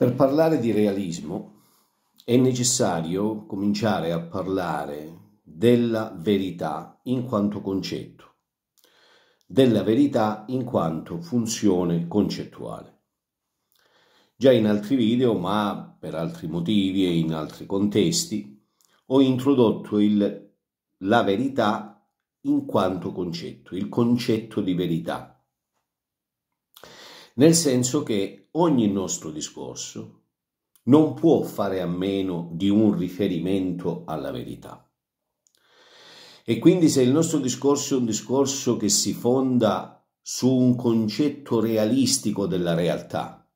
Per parlare di realismo è necessario cominciare a parlare della verità in quanto concetto, della verità in quanto funzione concettuale. Già in altri video, ma per altri motivi e in altri contesti, ho introdotto il, la verità in quanto concetto, il concetto di verità nel senso che ogni nostro discorso non può fare a meno di un riferimento alla verità. E quindi se il nostro discorso è un discorso che si fonda su un concetto realistico della realtà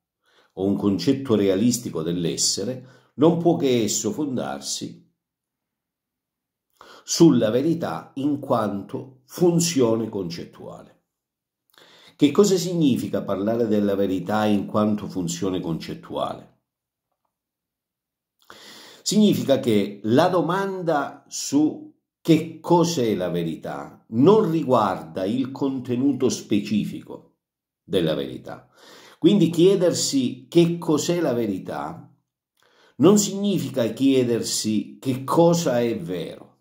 o un concetto realistico dell'essere, non può che esso fondarsi sulla verità in quanto funzione concettuale. Che cosa significa parlare della verità in quanto funzione concettuale? Significa che la domanda su che cos'è la verità non riguarda il contenuto specifico della verità. Quindi chiedersi che cos'è la verità non significa chiedersi che cosa è vero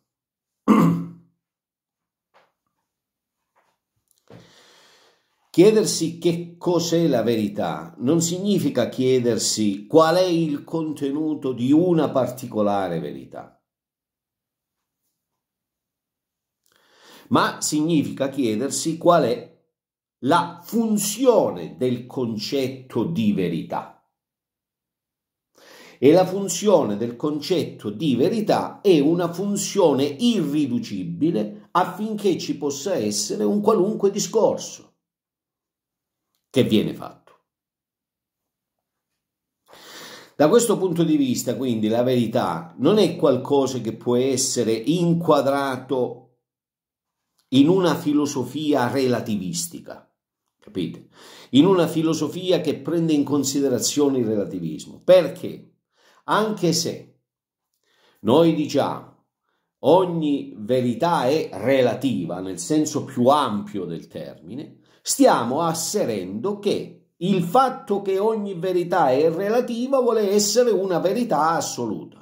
Chiedersi che cos'è la verità non significa chiedersi qual è il contenuto di una particolare verità, ma significa chiedersi qual è la funzione del concetto di verità. E la funzione del concetto di verità è una funzione irriducibile affinché ci possa essere un qualunque discorso che viene fatto. Da questo punto di vista, quindi, la verità non è qualcosa che può essere inquadrato in una filosofia relativistica, capite? In una filosofia che prende in considerazione il relativismo. Perché? Anche se noi diciamo ogni verità è relativa nel senso più ampio del termine, stiamo asserendo che il fatto che ogni verità è relativa vuole essere una verità assoluta.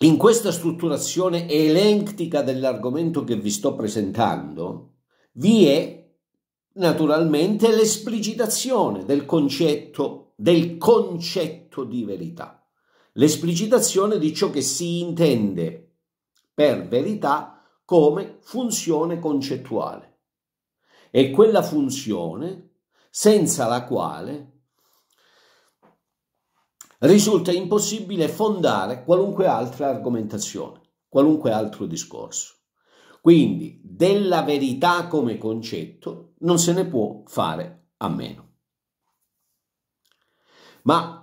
In questa strutturazione elenctica dell'argomento che vi sto presentando, vi è naturalmente l'esplicitazione del concetto, del concetto di verità, l'esplicitazione di ciò che si intende per verità come funzione concettuale. È quella funzione senza la quale risulta impossibile fondare qualunque altra argomentazione, qualunque altro discorso. Quindi della verità come concetto non se ne può fare a meno. Ma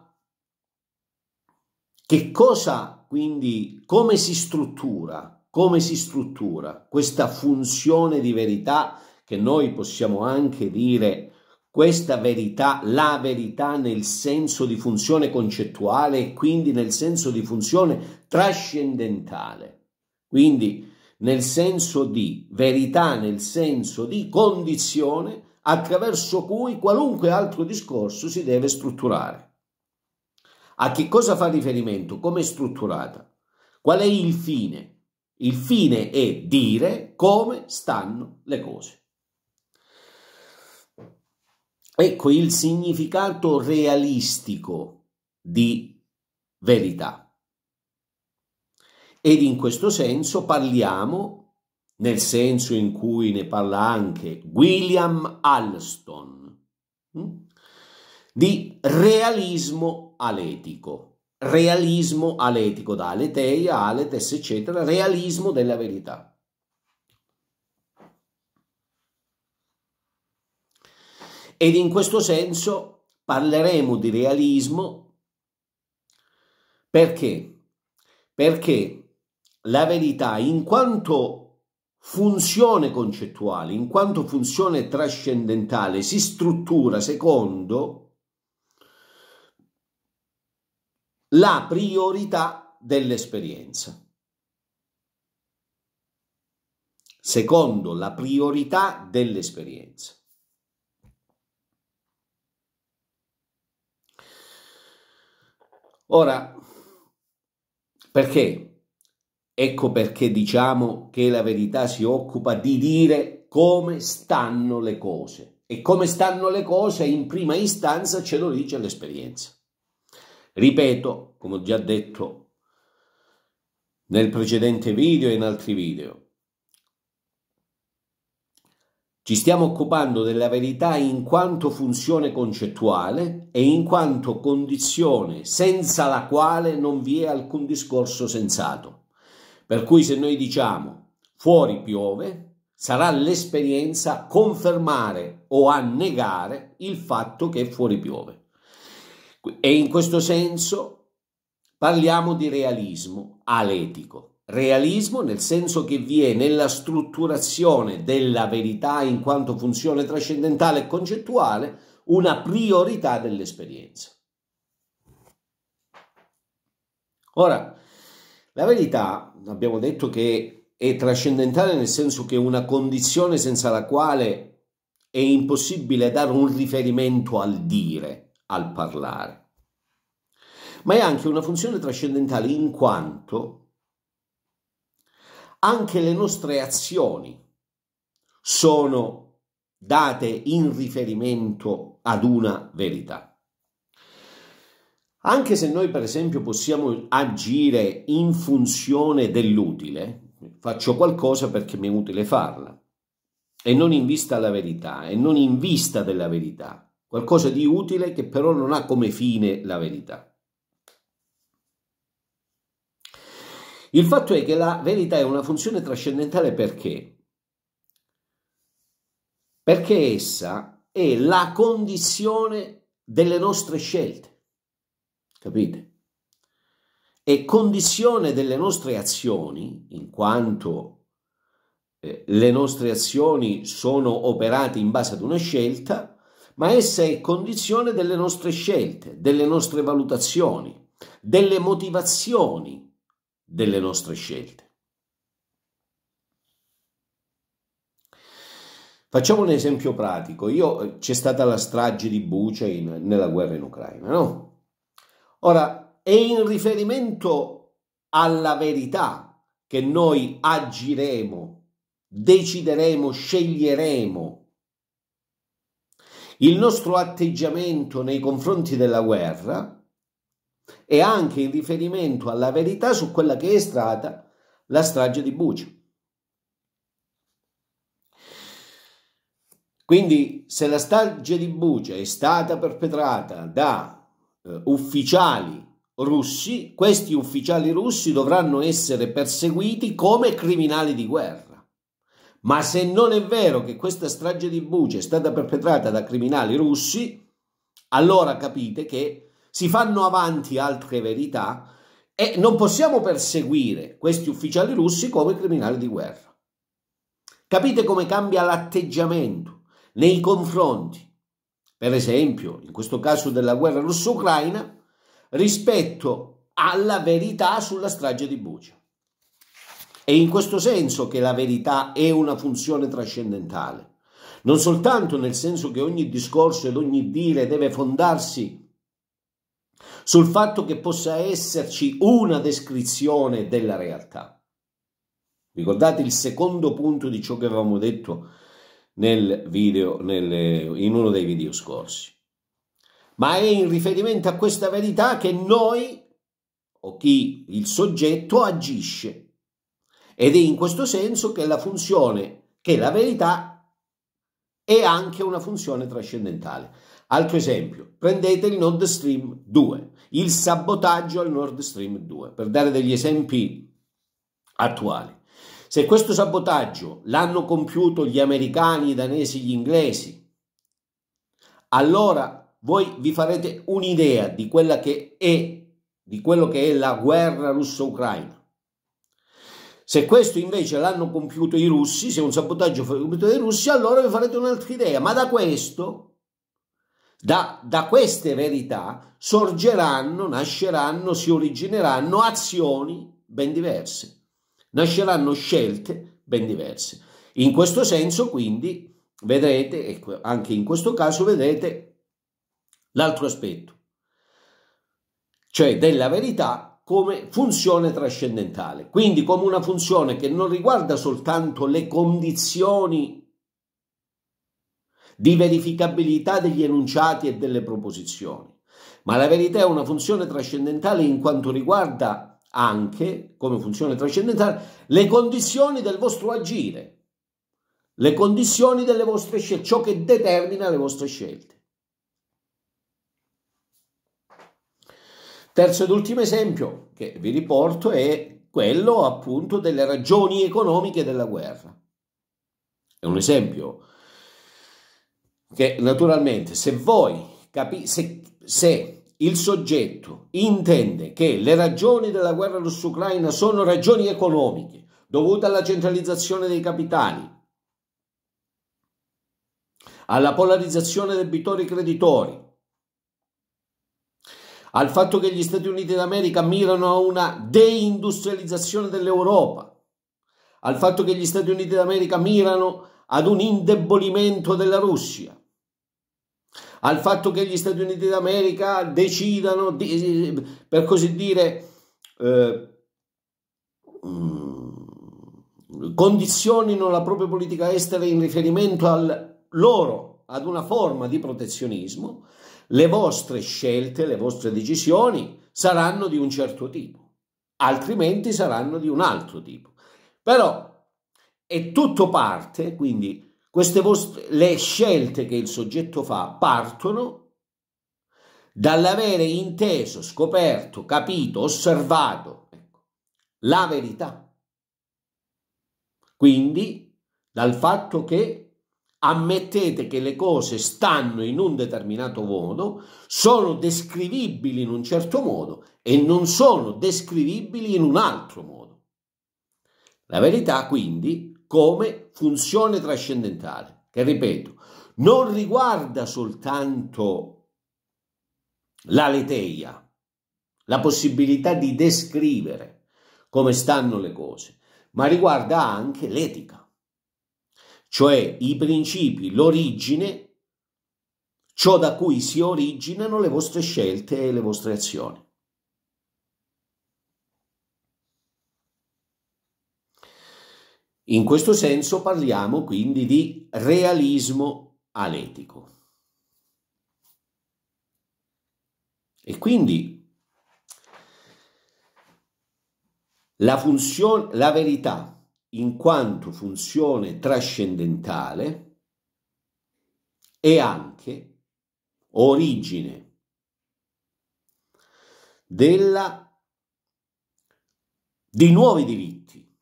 che cosa quindi come si struttura, come si struttura questa funzione di verità che noi possiamo anche dire questa verità, la verità nel senso di funzione concettuale e quindi nel senso di funzione trascendentale. Quindi nel senso di verità, nel senso di condizione attraverso cui qualunque altro discorso si deve strutturare. A che cosa fa riferimento? Come è strutturata? Qual è il fine? Il fine è dire come stanno le cose. Ecco il significato realistico di verità. Ed in questo senso parliamo nel senso in cui ne parla anche William Alston, hm? di realismo aletico. Realismo aletico, da aleteia, aletes, eccetera, realismo della verità. Ed in questo senso parleremo di realismo perché? Perché la verità in quanto funzione concettuale, in quanto funzione trascendentale, si struttura secondo la priorità dell'esperienza. Secondo, la priorità dell'esperienza. Ora, perché? Ecco perché diciamo che la verità si occupa di dire come stanno le cose. E come stanno le cose in prima istanza ce lo dice l'esperienza. Ripeto, come ho già detto nel precedente video e in altri video, ci stiamo occupando della verità in quanto funzione concettuale e in quanto condizione senza la quale non vi è alcun discorso sensato. Per cui se noi diciamo fuori piove, sarà l'esperienza a confermare o a negare il fatto che fuori piove. E in questo senso parliamo di realismo aletico. Realismo nel senso che vi è nella strutturazione della verità in quanto funzione trascendentale e concettuale una priorità dell'esperienza. Ora, la verità, abbiamo detto che è trascendentale nel senso che è una condizione senza la quale è impossibile dare un riferimento al dire, al parlare. Ma è anche una funzione trascendentale in quanto anche le nostre azioni sono date in riferimento ad una verità. Anche se noi per esempio possiamo agire in funzione dell'utile, faccio qualcosa perché mi è utile farla, e non in vista della verità, e non in vista della verità, qualcosa di utile che però non ha come fine la verità. Il fatto è che la verità è una funzione trascendentale perché? Perché essa è la condizione delle nostre scelte, capite? È condizione delle nostre azioni, in quanto eh, le nostre azioni sono operate in base ad una scelta, ma essa è condizione delle nostre scelte, delle nostre valutazioni, delle motivazioni delle nostre scelte. Facciamo un esempio pratico. Io, eh, c'è stata la strage di Bucha in, nella guerra in Ucraina, no? Ora, è in riferimento alla verità che noi agiremo, decideremo, sceglieremo il nostro atteggiamento nei confronti della guerra e anche in riferimento alla verità su quella che è stata la strage di Bucio. Quindi se la strage di Bucia è stata perpetrata da eh, ufficiali russi, questi ufficiali russi dovranno essere perseguiti come criminali di guerra. Ma se non è vero che questa strage di Buce è stata perpetrata da criminali russi, allora capite che si fanno avanti altre verità e non possiamo perseguire questi ufficiali russi come criminali di guerra. Capite come cambia l'atteggiamento nei confronti, per esempio, in questo caso della guerra russo-ucraina, rispetto alla verità sulla strage di Bucia. È in questo senso che la verità è una funzione trascendentale, non soltanto nel senso che ogni discorso ed ogni dire deve fondarsi sul fatto che possa esserci una descrizione della realtà. Ricordate il secondo punto di ciò che avevamo detto nel video, nel, in uno dei video scorsi. Ma è in riferimento a questa verità che noi, o chi, il soggetto, agisce ed è in questo senso che la funzione, che la verità è anche una funzione trascendentale. Altro esempio, prendete il Nord Stream 2, il sabotaggio al Nord Stream 2, per dare degli esempi attuali. Se questo sabotaggio l'hanno compiuto gli americani, i danesi, gli inglesi, allora voi vi farete un'idea di quella che è, di quello che è la guerra russo-ucraina. Se questo invece l'hanno compiuto i russi, se un sabotaggio fu compiuto dai russi, allora vi farete un'altra idea. Ma da questo, da, da queste verità, sorgeranno, nasceranno, si origineranno azioni ben diverse, nasceranno scelte ben diverse. In questo senso, quindi, vedrete, anche in questo caso, vedrete l'altro aspetto, cioè della verità come funzione trascendentale, quindi come una funzione che non riguarda soltanto le condizioni di verificabilità degli enunciati e delle proposizioni, ma la verità è una funzione trascendentale in quanto riguarda anche, come funzione trascendentale, le condizioni del vostro agire, le condizioni delle vostre scelte, ciò che determina le vostre scelte. Terzo ed ultimo esempio che vi riporto è quello appunto delle ragioni economiche della guerra. È un esempio che naturalmente se voi capite, se, se il soggetto intende che le ragioni della guerra russo-ucraina sono ragioni economiche dovute alla centralizzazione dei capitali, alla polarizzazione debitori-creditori, al fatto che gli Stati Uniti d'America mirano a una deindustrializzazione dell'Europa, al fatto che gli Stati Uniti d'America mirano ad un indebolimento della Russia, al fatto che gli Stati Uniti d'America decidano, di, per così dire, eh, mm, condizionino la propria politica estera in riferimento al loro, ad una forma di protezionismo, le vostre scelte, le vostre decisioni saranno di un certo tipo, altrimenti saranno di un altro tipo. Però è tutto parte, quindi vostre, le scelte che il soggetto fa partono dall'avere inteso, scoperto, capito, osservato ecco, la verità. Quindi dal fatto che ammettete che le cose stanno in un determinato modo, sono descrivibili in un certo modo e non sono descrivibili in un altro modo. La verità quindi come funzione trascendentale, che ripeto, non riguarda soltanto la leteia, la possibilità di descrivere come stanno le cose, ma riguarda anche l'etica cioè i principi, l'origine, ciò da cui si originano le vostre scelte e le vostre azioni. In questo senso parliamo quindi di realismo aletico. E quindi la funzione, la verità in quanto funzione trascendentale e anche origine della, di nuovi diritti,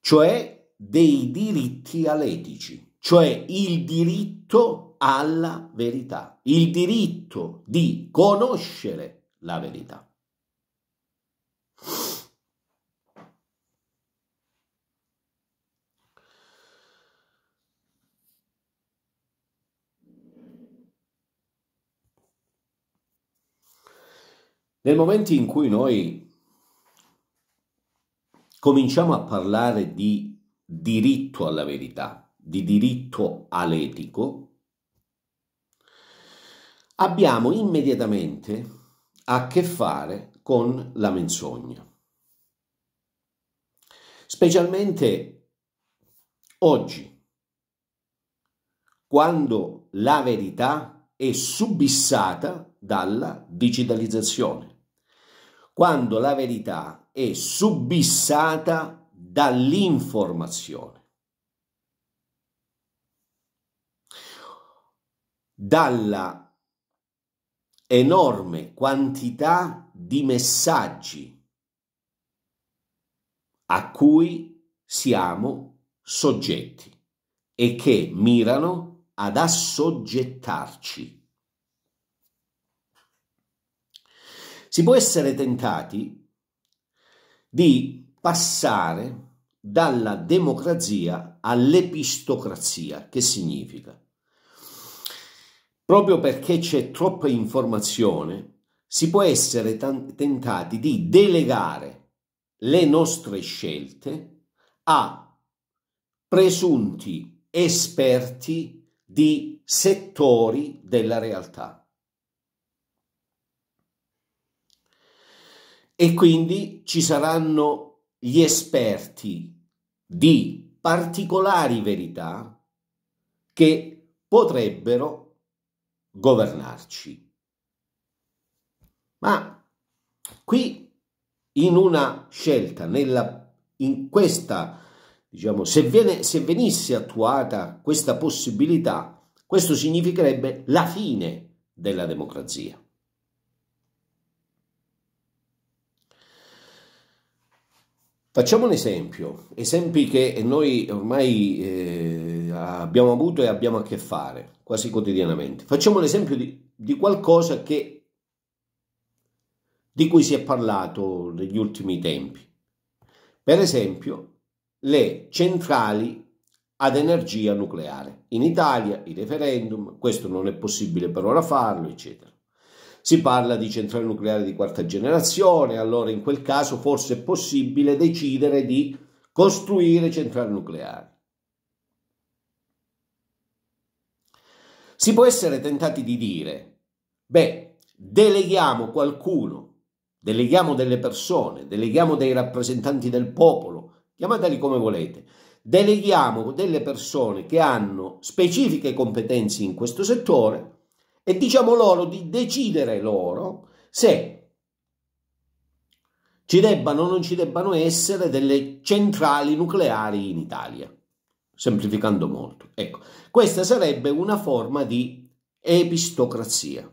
cioè dei diritti aletici, cioè il diritto alla verità, il diritto di conoscere la verità. Nel momento in cui noi cominciamo a parlare di diritto alla verità, di diritto all'etico, abbiamo immediatamente a che fare con la menzogna. Specialmente oggi, quando la verità è subissata dalla digitalizzazione quando la verità è subissata dall'informazione. dalla enorme quantità di messaggi a cui siamo soggetti e che mirano ad assoggettarci. Si può essere tentati di passare dalla democrazia all'epistocrazia. Che significa? Proprio perché c'è troppa informazione, si può essere t- tentati di delegare le nostre scelte a presunti esperti di settori della realtà. e quindi ci saranno gli esperti di particolari verità che potrebbero governarci. Ma qui in una scelta, nella, in questa, diciamo, se, viene, se venisse attuata questa possibilità, questo significherebbe la fine della democrazia. Facciamo un esempio, esempi che noi ormai eh, abbiamo avuto e abbiamo a che fare quasi quotidianamente. Facciamo un esempio di, di qualcosa che, di cui si è parlato negli ultimi tempi. Per esempio, le centrali ad energia nucleare. In Italia i referendum, questo non è possibile per ora farlo, eccetera. Si parla di centrale nucleare di quarta generazione, allora in quel caso forse è possibile decidere di costruire centrali nucleari. Si può essere tentati di dire, beh, deleghiamo qualcuno, deleghiamo delle persone, deleghiamo dei rappresentanti del popolo, chiamateli come volete, deleghiamo delle persone che hanno specifiche competenze in questo settore e diciamo loro di decidere loro se ci debbano o non ci debbano essere delle centrali nucleari in Italia, semplificando molto. Ecco, questa sarebbe una forma di epistocrazia.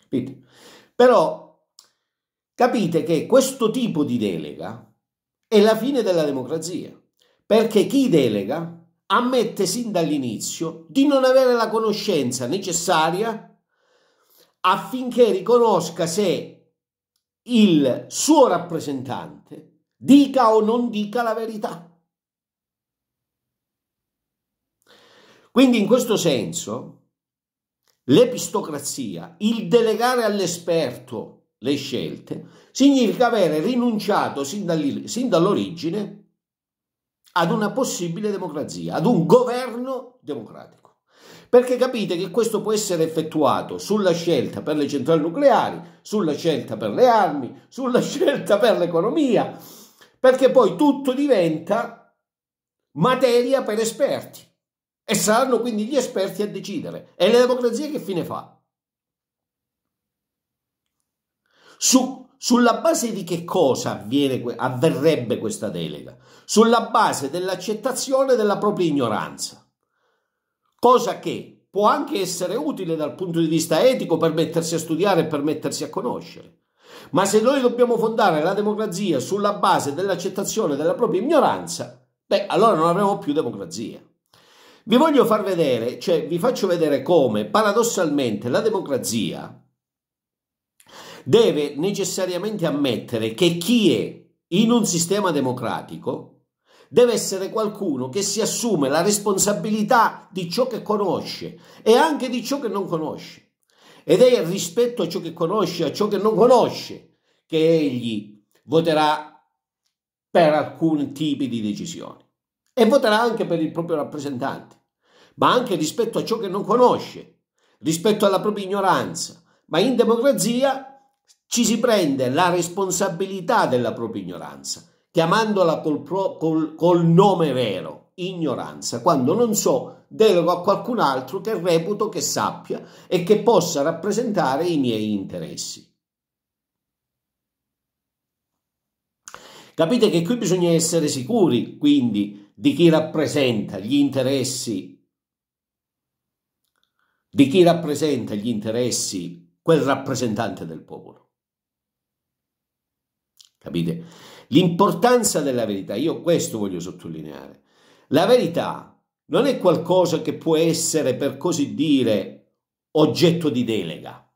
Capite? Però capite che questo tipo di delega è la fine della democrazia, perché chi delega ammette sin dall'inizio di non avere la conoscenza necessaria affinché riconosca se il suo rappresentante dica o non dica la verità. Quindi in questo senso l'epistocrazia, il delegare all'esperto le scelte, significa avere rinunciato sin, sin dall'origine ad una possibile democrazia, ad un governo democratico. Perché capite che questo può essere effettuato sulla scelta per le centrali nucleari, sulla scelta per le armi, sulla scelta per l'economia, perché poi tutto diventa materia per esperti e saranno quindi gli esperti a decidere. E la democrazia che fine fa? Su sulla base di che cosa avviene, avverrebbe questa delega? Sulla base dell'accettazione della propria ignoranza, cosa che può anche essere utile dal punto di vista etico per mettersi a studiare e per mettersi a conoscere. Ma se noi dobbiamo fondare la democrazia sulla base dell'accettazione della propria ignoranza, beh, allora non avremo più democrazia. Vi voglio far vedere, cioè vi faccio vedere come paradossalmente la democrazia deve necessariamente ammettere che chi è in un sistema democratico deve essere qualcuno che si assume la responsabilità di ciò che conosce e anche di ciò che non conosce. Ed è rispetto a ciò che conosce e a ciò che non conosce che egli voterà per alcuni tipi di decisioni e voterà anche per il proprio rappresentante, ma anche rispetto a ciò che non conosce, rispetto alla propria ignoranza. Ma in democrazia ci si prende la responsabilità della propria ignoranza, chiamandola col, pro, col, col nome vero, ignoranza, quando non so, delego a qualcun altro che reputo che sappia e che possa rappresentare i miei interessi. Capite che qui bisogna essere sicuri, quindi, di chi rappresenta gli interessi, di chi rappresenta gli interessi quel rappresentante del popolo. Capite? L'importanza della verità, io questo voglio sottolineare. La verità non è qualcosa che può essere, per così dire, oggetto di delega.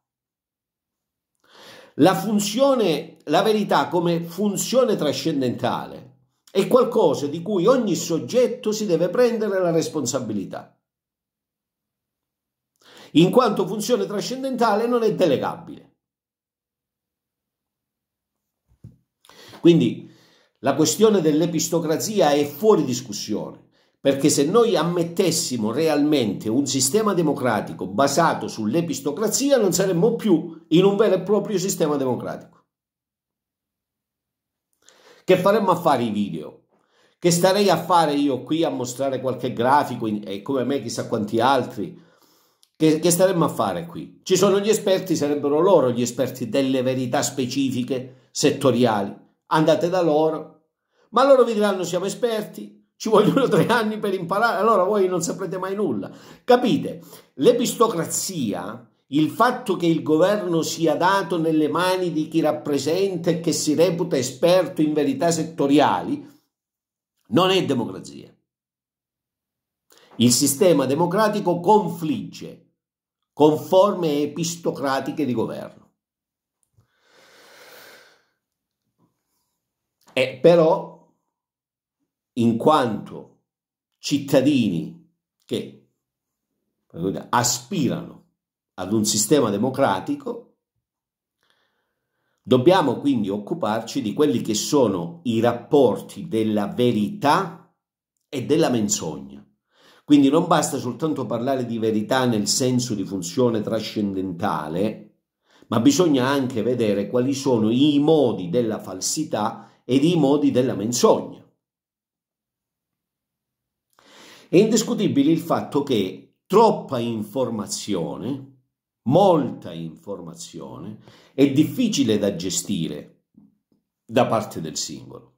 La funzione, la verità come funzione trascendentale è qualcosa di cui ogni soggetto si deve prendere la responsabilità. In quanto funzione trascendentale non è delegabile. Quindi la questione dell'epistocrazia è fuori discussione, perché se noi ammettessimo realmente un sistema democratico basato sull'epistocrazia non saremmo più in un vero e proprio sistema democratico. Che faremmo a fare i video? Che starei a fare io qui a mostrare qualche grafico e eh, come me chissà quanti altri? Che, che, staremmo a fare qui? Ci sono gli esperti, sarebbero loro gli esperti delle verità specifiche, settoriali andate da loro, ma loro vi diranno siamo esperti, ci vogliono tre anni per imparare, allora voi non saprete mai nulla. Capite? L'epistocrazia, il fatto che il governo sia dato nelle mani di chi rappresenta e che si reputa esperto in verità settoriali, non è democrazia. Il sistema democratico confligge con forme epistocratiche di governo. E eh, però, in quanto cittadini che aspirano ad un sistema democratico, dobbiamo quindi occuparci di quelli che sono i rapporti della verità e della menzogna. Quindi non basta soltanto parlare di verità nel senso di funzione trascendentale, ma bisogna anche vedere quali sono i modi della falsità ed i modi della menzogna. È indiscutibile il fatto che troppa informazione, molta informazione, è difficile da gestire da parte del singolo.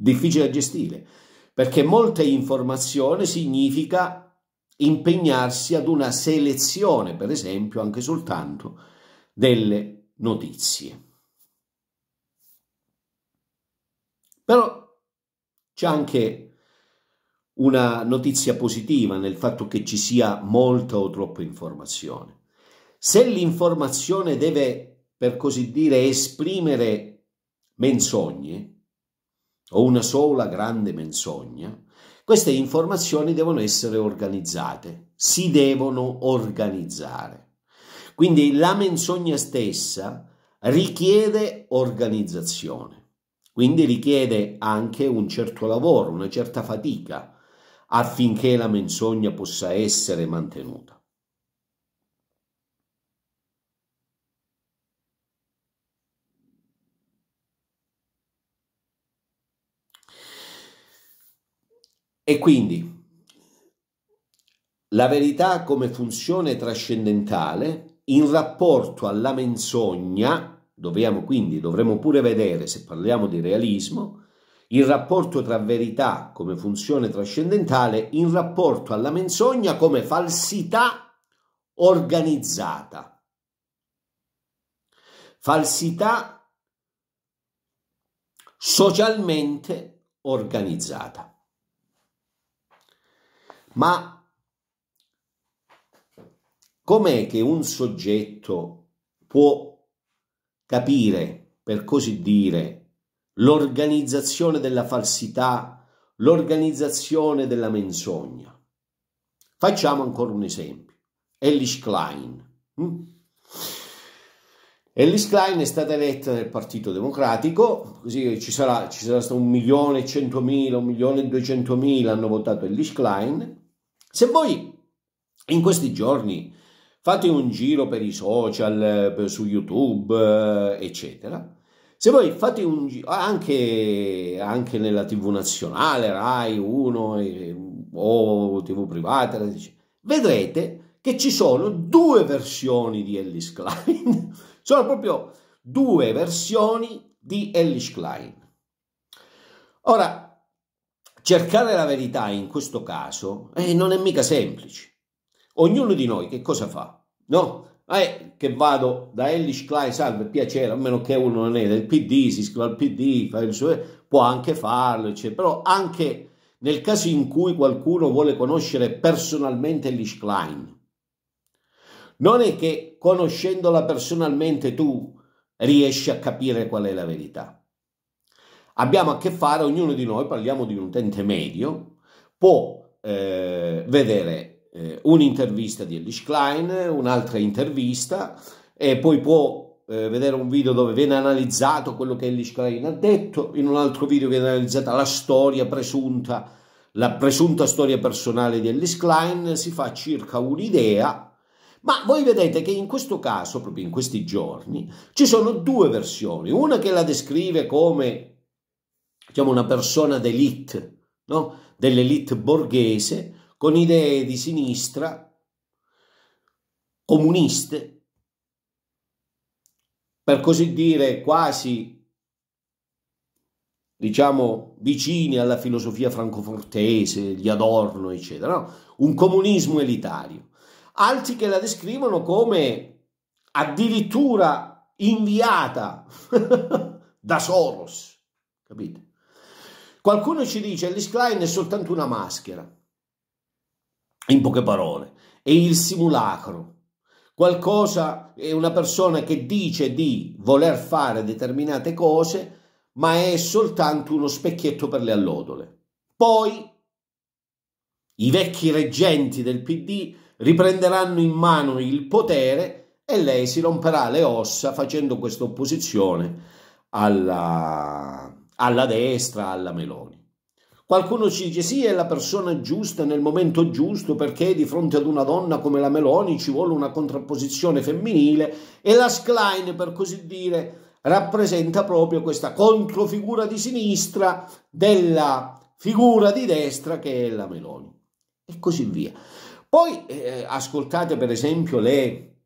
Difficile da gestire, perché molta informazione significa impegnarsi ad una selezione, per esempio, anche soltanto delle notizie. Però c'è anche una notizia positiva nel fatto che ci sia molta o troppa informazione. Se l'informazione deve, per così dire, esprimere menzogne, o una sola grande menzogna, queste informazioni devono essere organizzate, si devono organizzare. Quindi la menzogna stessa richiede organizzazione, quindi richiede anche un certo lavoro, una certa fatica affinché la menzogna possa essere mantenuta. E quindi la verità come funzione trascendentale in rapporto alla menzogna, dobbiamo quindi, dovremo pure vedere se parliamo di realismo, il rapporto tra verità come funzione trascendentale in rapporto alla menzogna come falsità organizzata. Falsità socialmente organizzata. Ma com'è che un soggetto può capire, per così dire, l'organizzazione della falsità, l'organizzazione della menzogna? Facciamo ancora un esempio. Ellis Klein. Mm? Ellis Klein è stata eletta nel Partito Democratico, così ci sarà, ci sarà stato un milione e centomila, un milione e duecentomila hanno votato Ellis Klein. Se voi in questi giorni fate un giro per i social, per, su YouTube, eh, eccetera. Se voi fate un giro, anche, anche, nella TV nazionale, Rai 1 e, o TV privata, vedrete che ci sono due versioni di Ellis Klein. sono proprio due versioni di Ellis Klein. Ora, cercare la verità in questo caso eh, non è mica semplice. Ognuno di noi che cosa fa? no? è eh, che vado da Ellis Klein, salve, piacere, a meno che uno non è del PD, si iscrive al PD, fa il suo, può anche farlo, cioè, però anche nel caso in cui qualcuno vuole conoscere personalmente Ellis Klein, non è che conoscendola personalmente tu riesci a capire qual è la verità. Abbiamo a che fare, ognuno di noi, parliamo di un utente medio, può eh, vedere eh, un'intervista di Elish Klein, un'altra intervista e poi può eh, vedere un video dove viene analizzato quello che Elish Klein ha detto, in un altro video viene analizzata la storia presunta, la presunta storia personale di Elish Klein, si fa circa un'idea ma voi vedete che in questo caso, proprio in questi giorni, ci sono due versioni. Una che la descrive come diciamo, una persona d'elite, no? dell'elite borghese, con idee di sinistra, comuniste, per così dire quasi, diciamo, vicini alla filosofia francofortese, gli Adorno, eccetera, no? un comunismo elitario. Altri che la descrivono come addirittura inviata da Soros, capite? Qualcuno ci dice che l'Isklain è soltanto una maschera in poche parole, è il simulacro. Qualcosa è una persona che dice di voler fare determinate cose, ma è soltanto uno specchietto per le allodole. Poi i vecchi reggenti del PD riprenderanno in mano il potere e lei si romperà le ossa facendo questa opposizione alla, alla destra, alla Meloni. Qualcuno ci dice sì, è la persona giusta nel momento giusto perché di fronte ad una donna come la Meloni ci vuole una contrapposizione femminile e la Schlein, per così dire, rappresenta proprio questa controfigura di sinistra della figura di destra che è la Meloni e così via. Poi eh, ascoltate per esempio le,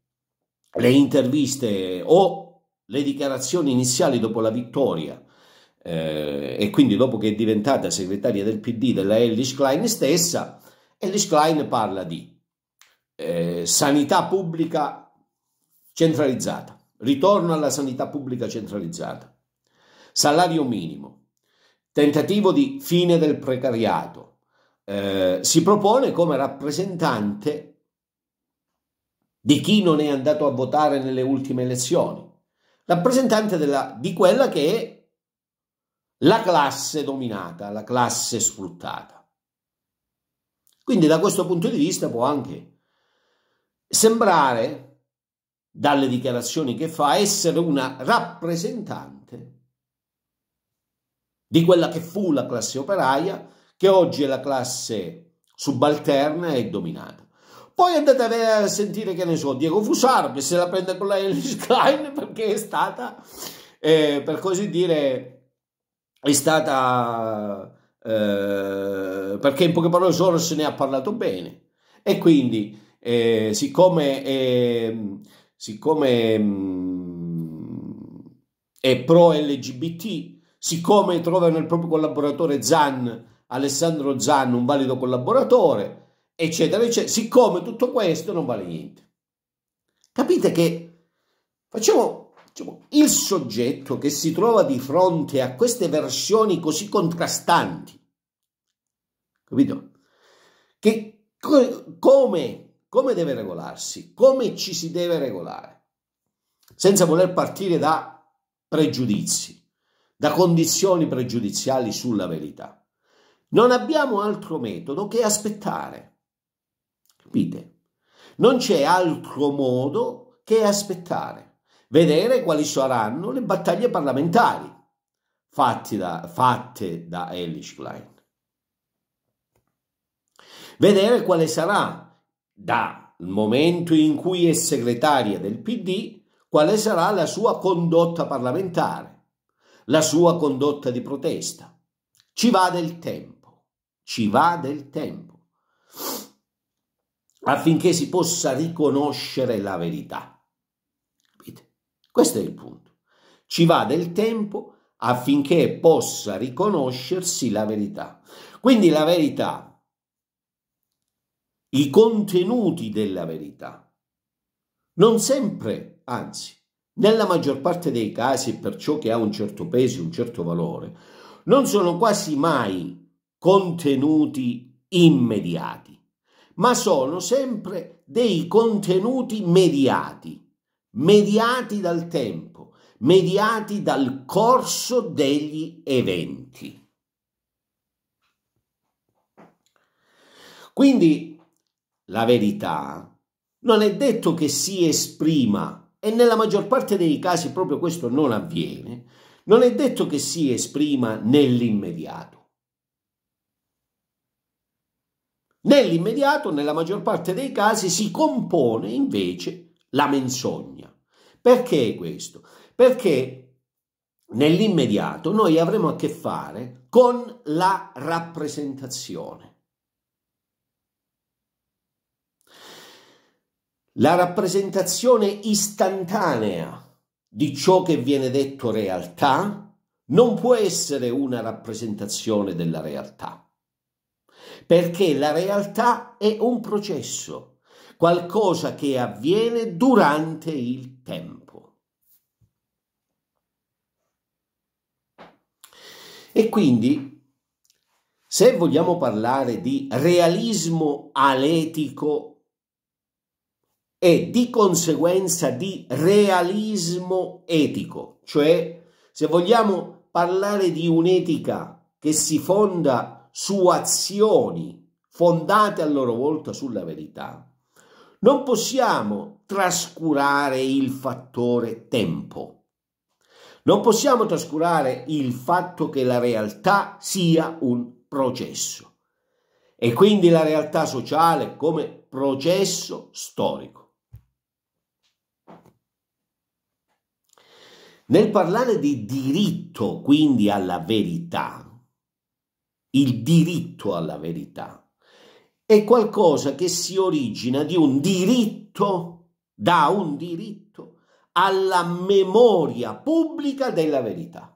le interviste o le dichiarazioni iniziali dopo la vittoria eh, e quindi dopo che è diventata segretaria del PD della Ellis Klein stessa, Ellis Klein parla di eh, sanità pubblica centralizzata, ritorno alla sanità pubblica centralizzata, salario minimo, tentativo di fine del precariato, eh, si propone come rappresentante di chi non è andato a votare nelle ultime elezioni, rappresentante della, di quella che è la classe dominata, la classe sfruttata. Quindi da questo punto di vista può anche sembrare, dalle dichiarazioni che fa, essere una rappresentante di quella che fu la classe operaia, che oggi è la classe subalterna e dominata. Poi andate a sentire, che ne so, Diego che se la prende con la Ellis Klein perché è stata, eh, per così dire, è stata eh, perché in poche parole solo se ne ha parlato bene e quindi eh, siccome, è, siccome mm, è pro LGBT siccome trova nel proprio collaboratore Zan Alessandro Zan un valido collaboratore eccetera eccetera siccome tutto questo non vale niente capite che facciamo diciamo, il soggetto che si trova di fronte a queste versioni così contrastanti, capito? Che come, come deve regolarsi, come ci si deve regolare, senza voler partire da pregiudizi, da condizioni pregiudiziali sulla verità. Non abbiamo altro metodo che aspettare. Capite? Non c'è altro modo che aspettare vedere quali saranno le battaglie parlamentari da, fatte da Elish Klein. Vedere quale sarà, dal momento in cui è segretaria del PD, quale sarà la sua condotta parlamentare, la sua condotta di protesta. Ci va del tempo, ci va del tempo affinché si possa riconoscere la verità. Questo è il punto. Ci va del tempo affinché possa riconoscersi la verità. Quindi la verità, i contenuti della verità, non sempre, anzi, nella maggior parte dei casi, per ciò che ha un certo peso, un certo valore, non sono quasi mai contenuti immediati, ma sono sempre dei contenuti mediati mediati dal tempo, mediati dal corso degli eventi. Quindi la verità non è detto che si esprima, e nella maggior parte dei casi proprio questo non avviene, non è detto che si esprima nell'immediato. Nell'immediato, nella maggior parte dei casi, si compone invece di la menzogna. Perché questo? Perché nell'immediato noi avremo a che fare con la rappresentazione. La rappresentazione istantanea di ciò che viene detto realtà non può essere una rappresentazione della realtà, perché la realtà è un processo qualcosa che avviene durante il tempo. E quindi, se vogliamo parlare di realismo aletico e di conseguenza di realismo etico, cioè se vogliamo parlare di un'etica che si fonda su azioni fondate a loro volta sulla verità, non possiamo trascurare il fattore tempo. Non possiamo trascurare il fatto che la realtà sia un processo e quindi la realtà sociale come processo storico. Nel parlare di diritto quindi alla verità, il diritto alla verità, è qualcosa che si origina di un diritto, da un diritto alla memoria pubblica della verità.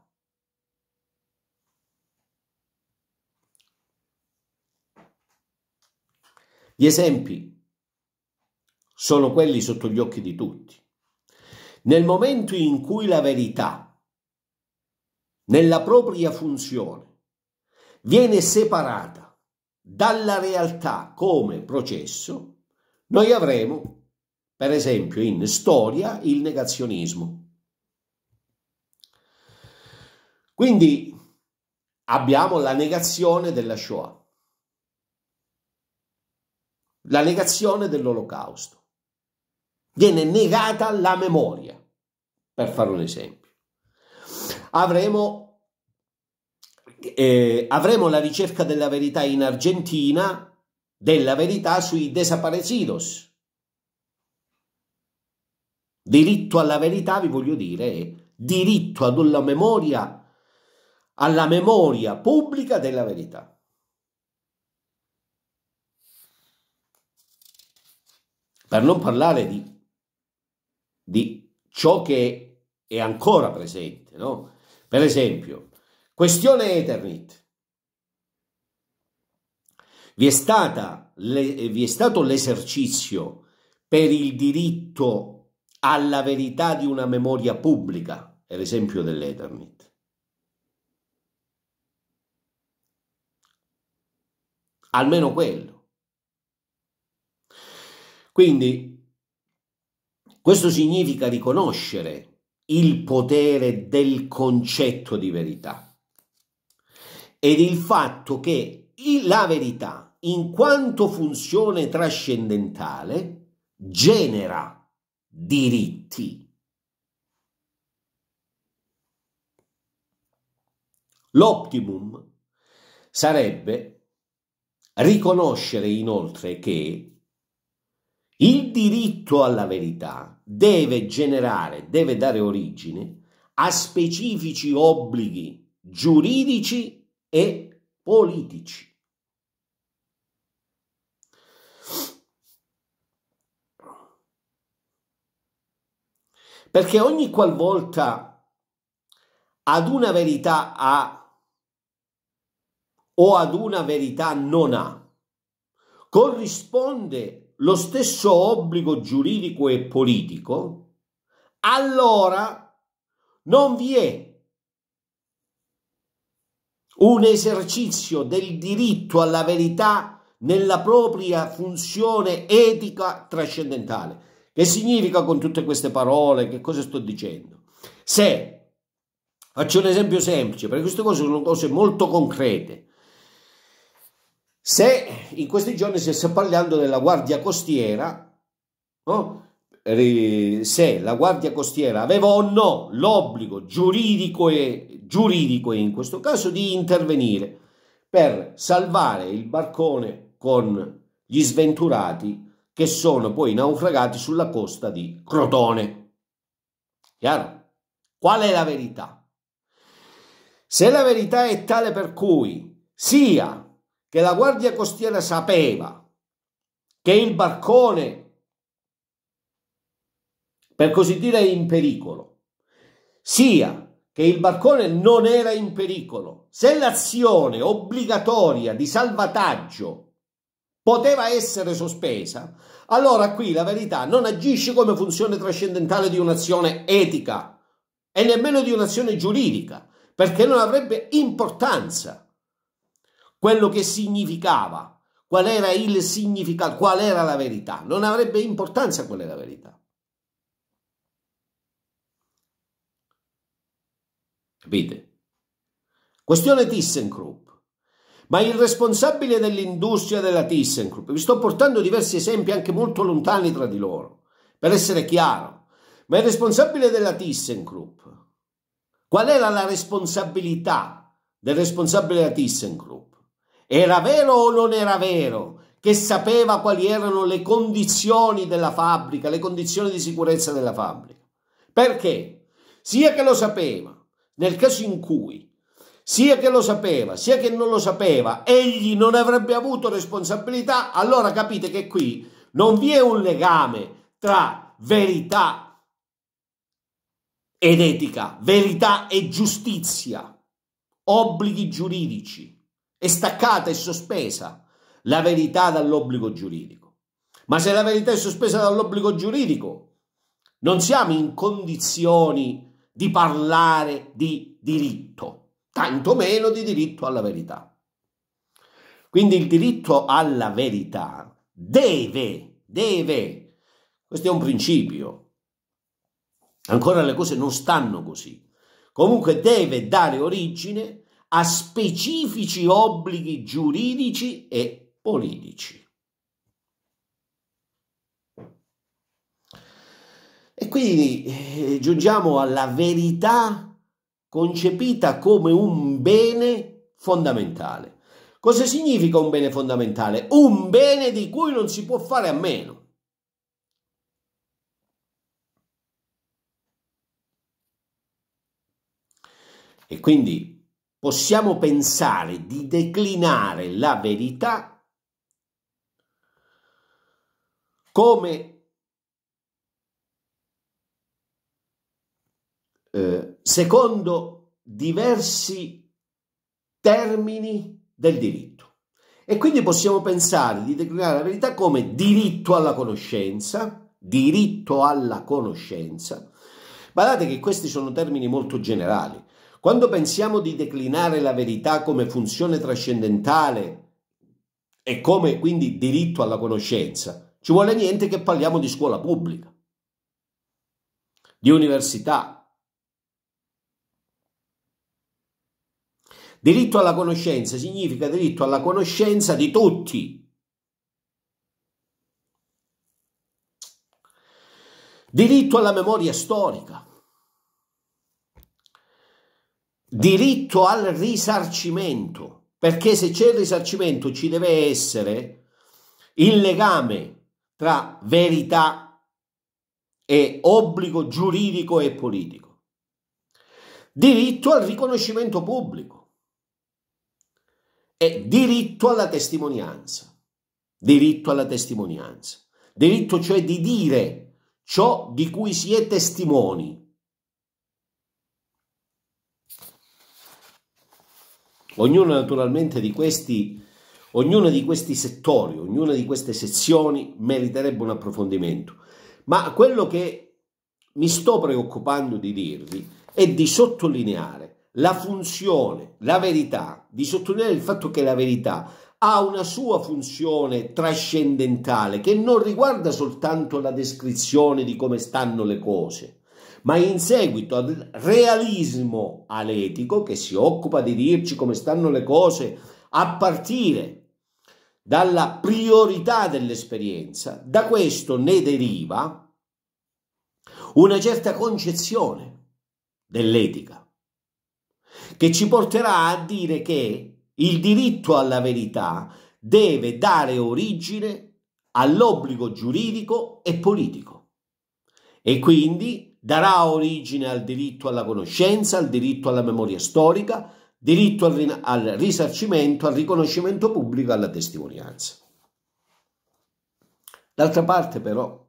Gli esempi sono quelli sotto gli occhi di tutti. Nel momento in cui la verità, nella propria funzione, viene separata dalla realtà come processo, noi avremo, per esempio, in storia il negazionismo. Quindi abbiamo la negazione della Shoah, la negazione dell'Olocausto. Viene negata la memoria, per fare un esempio. Avremo eh, avremo la ricerca della verità in Argentina, della verità sui desaparecidos. Diritto alla verità, vi voglio dire, è diritto alla memoria, alla memoria pubblica della verità. Per non parlare di, di ciò che è ancora presente, no? Per esempio, Questione Ethernet. Vi è, stata, vi è stato l'esercizio per il diritto alla verità di una memoria pubblica, è l'esempio dell'Ethernet. Almeno quello. Quindi questo significa riconoscere il potere del concetto di verità ed il fatto che la verità, in quanto funzione trascendentale, genera diritti. L'optimum sarebbe riconoscere inoltre che il diritto alla verità deve generare, deve dare origine a specifici obblighi giuridici e politici. Perché ogni qualvolta ad una verità ha o ad una verità non ha, corrisponde lo stesso obbligo giuridico e politico, allora non vi è un esercizio del diritto alla verità nella propria funzione etica trascendentale. Che significa con tutte queste parole? Che cosa sto dicendo? Se, faccio un esempio semplice, perché queste cose sono cose molto concrete, se in questi giorni si sta parlando della guardia costiera, no? se la guardia costiera aveva o no l'obbligo giuridico e giuridico in questo caso di intervenire per salvare il barcone con gli sventurati che sono poi naufragati sulla costa di Crotone. Chiaro? Qual è la verità? Se la verità è tale per cui sia che la Guardia Costiera sapeva che il barcone per così dire è in pericolo, sia che che il barcone non era in pericolo. Se l'azione obbligatoria di salvataggio poteva essere sospesa, allora qui la verità non agisce come funzione trascendentale di un'azione etica e nemmeno di un'azione giuridica, perché non avrebbe importanza quello che significava, qual era il significato, qual era la verità, non avrebbe importanza qual è la verità. Capite? Questione ThyssenKrupp. Ma il responsabile dell'industria della ThyssenKrupp, vi sto portando diversi esempi anche molto lontani tra di loro, per essere chiaro, ma il responsabile della ThyssenKrupp, qual era la responsabilità del responsabile della ThyssenKrupp? Era vero o non era vero che sapeva quali erano le condizioni della fabbrica, le condizioni di sicurezza della fabbrica? Perché? Sia che lo sapeva, nel caso in cui, sia che lo sapeva, sia che non lo sapeva, egli non avrebbe avuto responsabilità, allora capite che qui non vi è un legame tra verità ed etica, verità e giustizia, obblighi giuridici. È staccata e sospesa la verità dall'obbligo giuridico. Ma se la verità è sospesa dall'obbligo giuridico, non siamo in condizioni di parlare di diritto, tantomeno di diritto alla verità. Quindi il diritto alla verità deve, deve, questo è un principio, ancora le cose non stanno così, comunque deve dare origine a specifici obblighi giuridici e politici. E quindi eh, giungiamo alla verità concepita come un bene fondamentale. Cosa significa un bene fondamentale? Un bene di cui non si può fare a meno. E quindi possiamo pensare di declinare la verità come Eh, secondo diversi termini del diritto. E quindi possiamo pensare di declinare la verità come diritto alla conoscenza, diritto alla conoscenza. Guardate che questi sono termini molto generali. Quando pensiamo di declinare la verità come funzione trascendentale e come quindi diritto alla conoscenza, ci vuole niente che parliamo di scuola pubblica, di università, Diritto alla conoscenza significa diritto alla conoscenza di tutti. Diritto alla memoria storica. Diritto al risarcimento, perché se c'è il risarcimento ci deve essere il legame tra verità e obbligo giuridico e politico. Diritto al riconoscimento pubblico è diritto alla testimonianza. Diritto alla testimonianza. Diritto cioè di dire ciò di cui si è testimoni. Ognuno naturalmente di questi, ognuno di questi settori, ognuna di queste sezioni meriterebbe un approfondimento. Ma quello che mi sto preoccupando di dirvi è di sottolineare la funzione, la verità, di sottolineare il fatto che la verità ha una sua funzione trascendentale che non riguarda soltanto la descrizione di come stanno le cose, ma in seguito al realismo aletico che si occupa di dirci come stanno le cose a partire dalla priorità dell'esperienza, da questo ne deriva una certa concezione dell'etica che ci porterà a dire che il diritto alla verità deve dare origine all'obbligo giuridico e politico e quindi darà origine al diritto alla conoscenza, al diritto alla memoria storica, diritto al, al risarcimento, al riconoscimento pubblico, alla testimonianza. D'altra parte però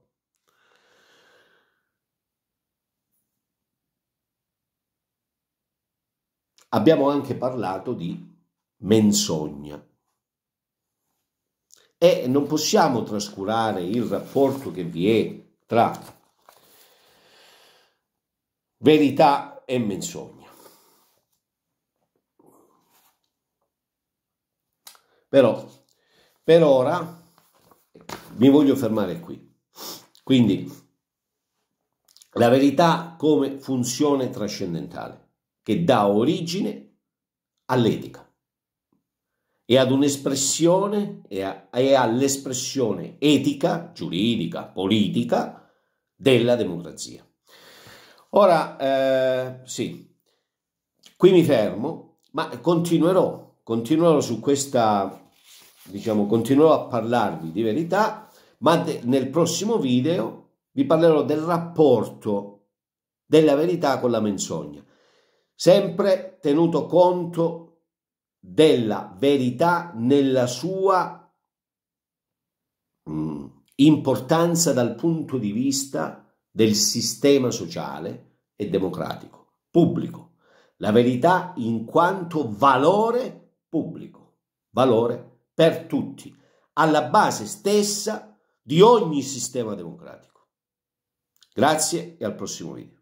Abbiamo anche parlato di menzogna. E non possiamo trascurare il rapporto che vi è tra verità e menzogna. Però per ora mi voglio fermare qui. Quindi la verità come funzione trascendentale che dà origine all'etica e ad un'espressione e, a, e all'espressione etica, giuridica, politica della democrazia. Ora, eh, sì, qui mi fermo, ma continuerò, continuerò su questa, diciamo, continuerò a parlarvi di verità, ma de, nel prossimo video vi parlerò del rapporto della verità con la menzogna sempre tenuto conto della verità nella sua mm, importanza dal punto di vista del sistema sociale e democratico, pubblico. La verità in quanto valore pubblico, valore per tutti, alla base stessa di ogni sistema democratico. Grazie e al prossimo video.